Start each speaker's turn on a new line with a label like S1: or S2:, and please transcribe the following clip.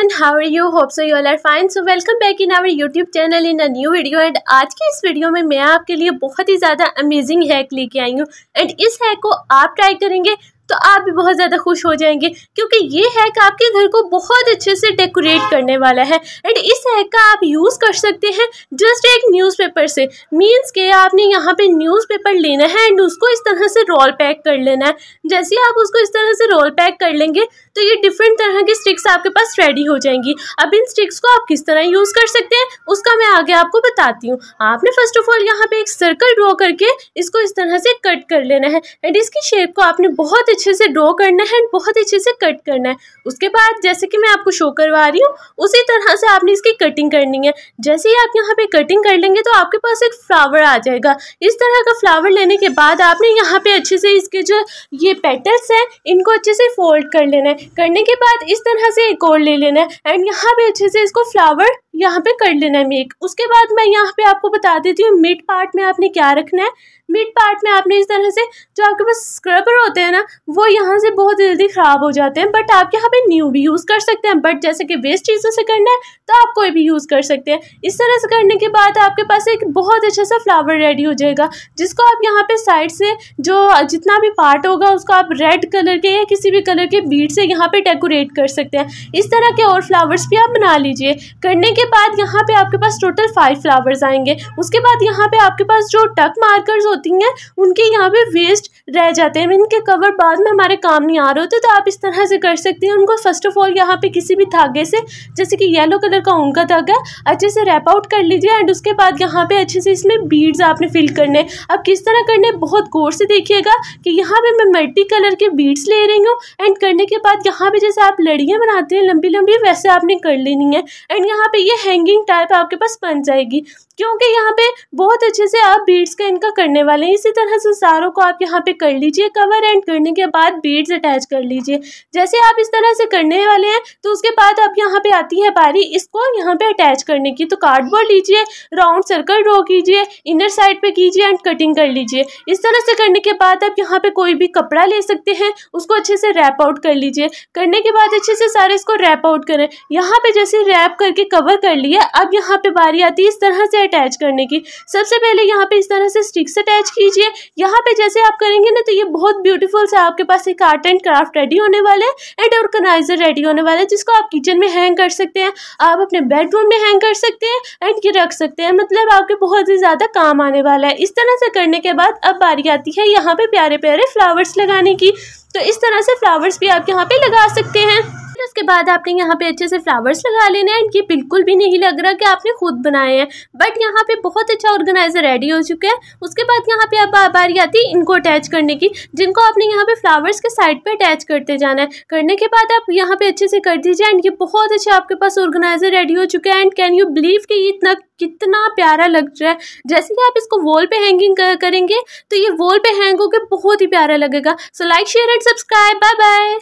S1: everyone how are you hope so you all are fine so welcome back in our YouTube channel in a new video and आज के इस video में मैं आपके लिए बहुत ही ज़्यादा अमेजिंग हैक लेके आई हूँ एंड इस हैक को आप ट्राई करेंगे तो आप भी बहुत ज़्यादा खुश हो जाएंगे क्योंकि ये हैक आपके घर को बहुत अच्छे से डेकोरेट करने वाला है एंड इस हैक का आप यूज़ कर सकते हैं जस्ट एक न्यूज़पेपर से मींस के आपने यहाँ पे न्यूज़पेपर लेना है एंड उसको इस तरह से रोल पैक कर लेना है जैसे आप उसको इस तरह से रोल पैक कर लेंगे तो ये डिफरेंट तरह की स्टिक्स आपके पास रेडी हो जाएंगी अब इन स्टिक्स को आप किस तरह यूज़ कर सकते हैं उसका मैं आगे आपको बताती हूँ आपने फर्स्ट ऑफ ऑल यहाँ पे एक सर्कल ड्रॉ करके इसको इस तरह से कट कर लेना है एंड इसकी शेप को आपने बहुत अच्छे से ड्रॉ करना है एंड बहुत अच्छे से कट करना है उसके बाद जैसे कि मैं आपको शो करवा रही हूँ उसी तरह से आपने इसकी कटिंग करनी है जैसे ही आप यहाँ पे कटिंग कर लेंगे तो आपके पास एक फ्लावर आ जाएगा इस तरह का फ्लावर लेने के बाद आपने यहाँ पे अच्छे से इसके जो ये पेटल्स हैं इनको अच्छे से फोल्ड कर लेना है करने के बाद इस तरह से एक और ले लेना है एंड यहाँ पे अच्छे से इसको फ्लावर यहाँ पे कर लेना है मेक उसके बाद मैं यहाँ पे आपको बता देती हूँ मिड पार्ट में आपने क्या रखना है मिड पार्ट में आपने इस तरह से जो आपके पास स्क्रबर होते हैं ना वो यहाँ से बहुत जल्दी ख़राब हो जाते हैं बट आप यहाँ पे न्यू भी यूज़ कर सकते हैं बट जैसे कि वेस्ट चीज़ों से करना है तो आप कोई भी यूज़ कर सकते हैं इस तरह से करने के बाद आपके पास एक बहुत अच्छा सा फ्लावर रेडी हो जाएगा जिसको आप यहाँ पे साइड से जो जितना भी पार्ट होगा उसको आप रेड कलर के या किसी भी कलर के बीट से यहाँ पर डेकोरेट कर सकते हैं इस तरह के और फ्लावर्स भी आप बना लीजिए करने के बाद यहाँ पर आपके पास टोटल फाइव फ्लावर्स आएंगे उसके बाद यहाँ पर आपके पास जो टक मार्कर्स होती हैं उनके यहाँ पर वेस्ट रह जाते हैं इनके कवर बाद बाद में हमारे काम नहीं आ रहे होते तो आप इस तरह से कर सकते हैं उनको फर्स्ट ऑफ ऑल यहाँ पे किसी भी धागे से जैसे कि येलो कलर का उनका धागा है अच्छे से रैप आउट कर लीजिए एंड उसके बाद यहाँ पे अच्छे से इसमें बीड्स आपने फिल करने अब किस तरह करने बहुत गौर से देखिएगा कि यहाँ पर मैं मल्टी कलर के बीड्स ले रही हूँ एंड करने के बाद यहाँ पर जैसे आप लड़ियाँ बनाते हैं लंबी लंबी वैसे आपने कर लेनी है एंड यहाँ पर ये हैंगिंग टाइप आपके पास बन जाएगी क्योंकि यहाँ पे बहुत अच्छे से आप बीड्स का इनका करने वाले हैं इसी तरह से सारों को आप यहाँ पे कर लीजिए कवर एंड करने के के बाद बीड्स अटैच कर लीजिए जैसे आप इस तरह से करने वाले हैं तो उसके बाद अब यहाँ पे आती है बारी इसको यहाँ पे अटैच करने की तो कार्डबोर्ड लीजिए राउंड सर्कल ड्रॉ कीजिए इनर साइड पे कीजिए एंड कटिंग कर लीजिए इस तरह से करने के बाद आप यहाँ पे कोई भी कपड़ा ले सकते हैं उसको अच्छे से रैप आउट कर लीजिए करने के बाद अच्छे से सारे इसको रैप आउट करें यहाँ पे जैसे रैप करके कवर कर लिया अब यहाँ पे बारी आती है इस तरह से अटैच करने की सबसे पहले यहाँ पे इस तरह से स्टिक्स अटैच कीजिए यहाँ पे जैसे आप करेंगे ना तो ये बहुत ब्यूटीफुल सा आपके पास एक आर्ट एंड क्राफ्ट रेडी होने वाले एंड ऑर्गेनाइजर रेडी होने वाला है जिसको आप किचन में हैंग कर सकते हैं आप अपने बेडरूम में हैंग कर सकते हैं एंड ये रख सकते हैं मतलब आपके बहुत ही ज़्यादा काम आने वाला है इस तरह से करने के बाद अब बारी आती है यहाँ पर प्यारे प्यारे फ्लावर्स लगाने की तो इस तरह से फ्लावर्स भी आप यहाँ पर लगा सकते हैं फिर उसके बाद आपने यहाँ पे अच्छे से फ्लावर्स लगा लेना है ये बिल्कुल भी नहीं लग रहा कि आपने खुद बनाए हैं बट यहाँ पे बहुत अच्छा ऑर्गेनाइजर रेडी हो चुका है उसके बाद यहाँ पे आप बारी आती है इनको अटैच करने की जिनको आपने यहाँ पे फ्लावर्स के साइड पर अटैच करते जाना है करने के बाद आप यहाँ पे अच्छे से कर दीजिए एंड ये बहुत अच्छा आपके पास ऑर्गेनाइजर रेडी हो चुका है एंड कैन यू बिलीव कि ये इतना कितना प्यारा लग रहा है जैसे ही आप इसको वॉल पे हैंगिंग करेंगे तो ये वॉल पे हैंग होकर बहुत ही प्यारा लगेगा so like share and subscribe bye bye